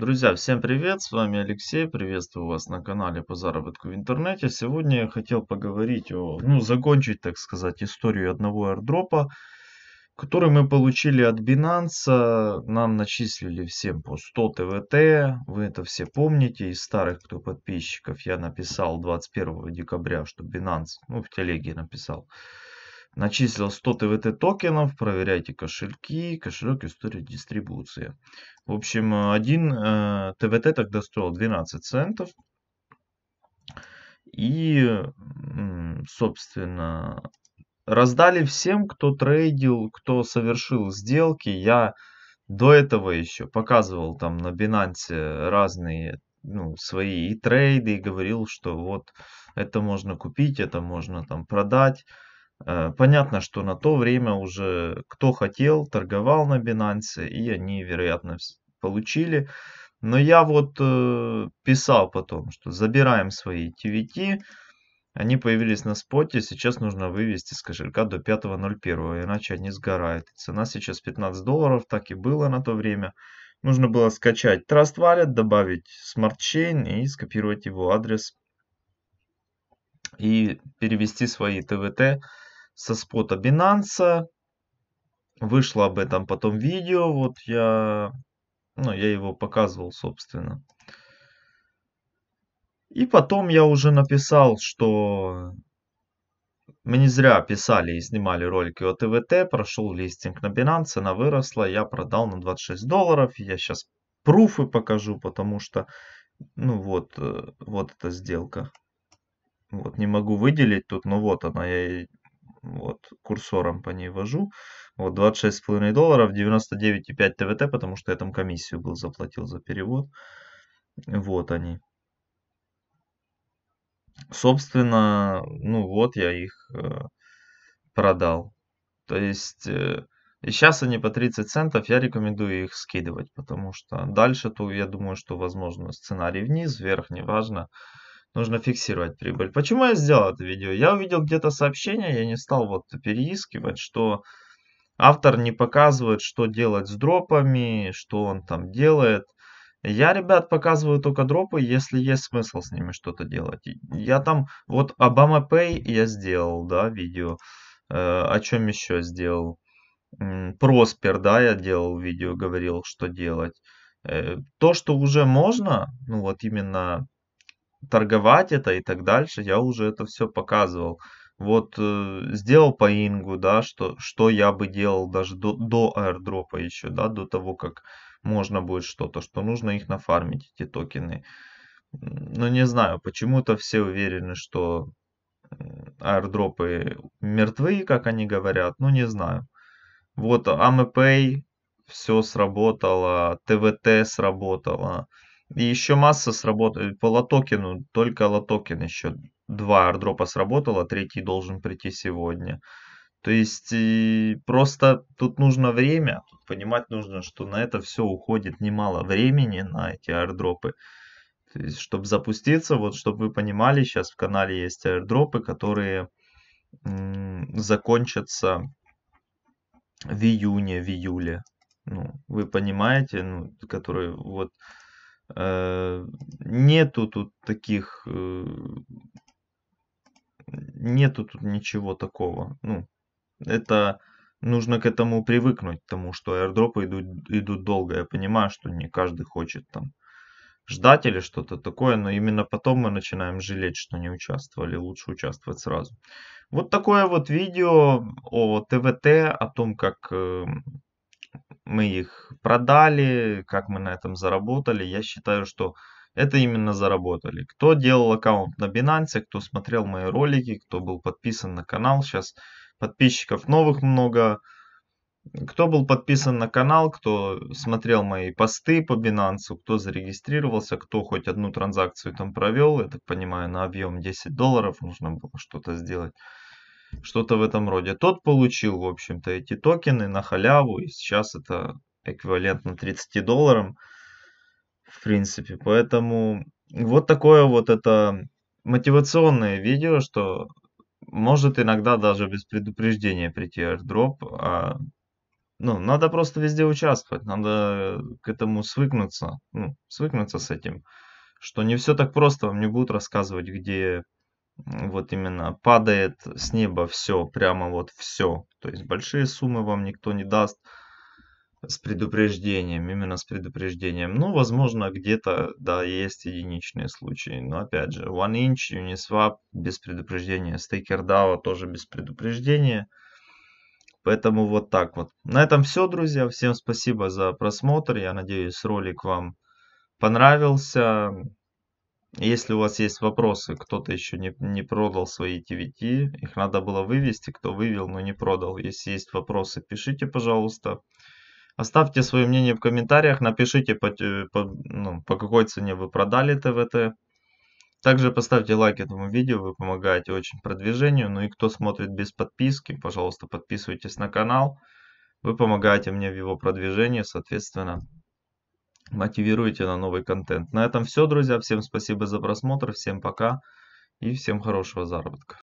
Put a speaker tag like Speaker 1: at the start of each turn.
Speaker 1: Друзья, всем привет, с вами Алексей, приветствую вас на канале по заработку в интернете. Сегодня я хотел поговорить, о, ну закончить, так сказать, историю одного аирдропа, который мы получили от Binance, нам начислили всем по 100 ТВТ, вы это все помните, из старых кто подписчиков я написал 21 декабря, что Binance, ну в телеге написал, Начислил 100 ТВТ токенов, проверяйте кошельки, кошелек, история дистрибуции. В общем, один э, ТВТ тогда стоил 12 центов. И, собственно, раздали всем, кто трейдил, кто совершил сделки. Я до этого еще показывал там на Binance разные ну, свои и трейды и говорил, что вот это можно купить, это можно там продать. Э, понятно, что на то время уже кто хотел, торговал на Binance, и они, вероятно, получили. Но я вот э, писал потом, что забираем свои TVT, они появились на споте, сейчас нужно вывести с кошелька до 5.01, иначе они сгорают. Цена сейчас 15 долларов, так и было на то время. Нужно было скачать Trust Wallet, добавить Smart Chain и скопировать его адрес и перевести свои ТВТ со спота Binance. Вышло об этом потом видео. Вот я, ну, я его показывал, собственно. И потом я уже написал, что мы не зря писали и снимали ролики о ТВТ. Прошел листинг на Binance, она выросла. Я продал на 26 долларов. Я сейчас пруфы покажу, потому что, ну вот, э, вот эта сделка. Вот, не могу выделить тут, но вот она, я вот курсором по ней вожу. Вот 26,5 долларов, 99,5 ТВТ, потому что я там комиссию был заплатил за перевод. Вот они. Собственно, ну вот я их э, продал. То есть э, и сейчас они по 30 центов, я рекомендую их скидывать, потому что дальше, то я думаю, что возможно сценарий вниз, вверх, неважно. важно нужно фиксировать прибыль. Почему я сделал это видео? Я увидел где-то сообщение, я не стал вот переискивать, что автор не показывает, что делать с дропами, что он там делает. Я, ребят, показываю только дропы, если есть смысл с ними что-то делать. Я там, вот Obama Pay я сделал, да, видео. Э, о чем еще сделал? Проспер, да, я делал видео, говорил, что делать. Э, то, что уже можно, ну вот именно торговать это и так дальше, я уже это все показывал. Вот э, сделал по ингу, да, что, что я бы делал даже до, до аирдропа еще, да, до того, как можно будет что-то, что нужно их нафармить, эти токены. но ну, не знаю, почему-то все уверены, что аирдропы мертвы, как они говорят, ну, не знаю. Вот, АМПэй, все сработало, ТВТ сработало. И еще масса сработает по лотокену, только лотокен еще два ардропа сработало, третий должен прийти сегодня. То есть и просто тут нужно время, тут понимать нужно, что на это все уходит немало времени, на эти аирдропы. То есть, чтобы запуститься, вот чтобы вы понимали, сейчас в канале есть аирдропы, которые закончатся в июне, в июле. Ну, вы понимаете, ну, которые вот Э, нету тут таких... Э, нету тут ничего такого. Ну, это нужно к этому привыкнуть, потому что аирдропы идут, идут долго. Я понимаю, что не каждый хочет там ждать или что-то такое, но именно потом мы начинаем жалеть, что не участвовали, лучше участвовать сразу. Вот такое вот видео о ТВТ, о том, как э, мы их продали, как мы на этом заработали. Я считаю, что это именно заработали. Кто делал аккаунт на Binance, кто смотрел мои ролики, кто был подписан на канал, сейчас подписчиков новых много. Кто был подписан на канал, кто смотрел мои посты по Binance, кто зарегистрировался, кто хоть одну транзакцию там провел, я так понимаю, на объем 10 долларов нужно было что-то сделать. Что-то в этом роде. Тот получил, в общем-то, эти токены на халяву, и сейчас это эквивалентно 30 долларам, в принципе. Поэтому вот такое вот это мотивационное видео, что может иногда даже без предупреждения прийти airdrop, а ну, надо просто везде участвовать, надо к этому свыкнуться, ну, свыкнуться с этим, что не все так просто, вам не будут рассказывать, где вот именно падает с неба все, прямо вот все, то есть большие суммы вам никто не даст, с предупреждением, именно с предупреждением. Ну, возможно, где-то, да, есть единичные случаи. Но, опять же, OneInch, Uniswap без предупреждения, Staker DAO тоже без предупреждения. Поэтому вот так вот. На этом все, друзья. Всем спасибо за просмотр. Я надеюсь, ролик вам понравился. Если у вас есть вопросы, кто-то еще не, не продал свои TVT, их надо было вывести, кто вывел, но не продал. Если есть вопросы, пишите, пожалуйста. Оставьте свое мнение в комментариях, напишите по, по, ну, по какой цене вы продали ТВТ. Также поставьте лайк этому видео, вы помогаете очень продвижению. Ну и кто смотрит без подписки, пожалуйста, подписывайтесь на канал. Вы помогаете мне в его продвижении, соответственно, мотивируете на новый контент. На этом все, друзья. Всем спасибо за просмотр, всем пока и всем хорошего заработка.